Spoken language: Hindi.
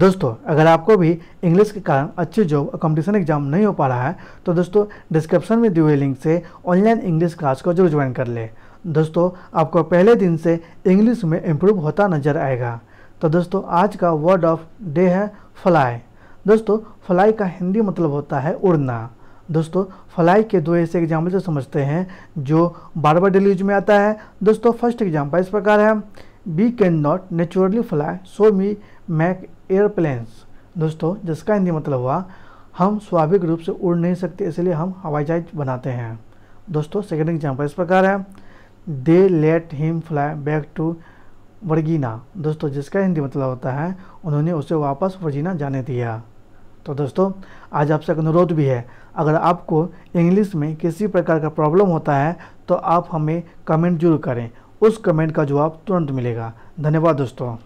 दोस्तों अगर आपको भी इंग्लिश के कारण अच्छी जॉब कंपटीशन एग्जाम नहीं हो पा रहा है तो दोस्तों डिस्क्रिप्शन में दिए हुए लिंक से ऑनलाइन इंग्लिश क्लास को जरूर ज्वाइन कर लें दोस्तों आपको पहले दिन से इंग्लिश में इम्प्रूव होता नजर आएगा तो दोस्तों आज का वर्ड ऑफ डे है फ्लाई दोस्तों फ्लाई का हिंदी मतलब होता है उड़ना दोस्तों फ्लाई के दो ऐसे एग्जाम्पल से समझते हैं जो बार बार डेली यूज में आता है दोस्तों फर्स्ट एग्जाम्पल इस प्रकार है bee can not naturally fly so we make airplanes दोस्तों जिसका हिंदी मतलब हुआ हम स्वाभाविक रूप से उड़ नहीं सकते इसलिए हम हवाई जहाज बनाते हैं दोस्तों सेकेंड एग्जाम्पल इस प्रकार है they let him fly back to Virginia दोस्तों जिसका हिंदी मतलब होता है उन्होंने उसे वापस वर्जीना जाने दिया तो दोस्तों आज आपसे एक अनुरोध भी है अगर आपको इंग्लिश में किसी प्रकार का प्रॉब्लम होता है तो आप हमें कमेंट जरूर करें उस कमेंट का जवाब तुरंत मिलेगा धन्यवाद दोस्तों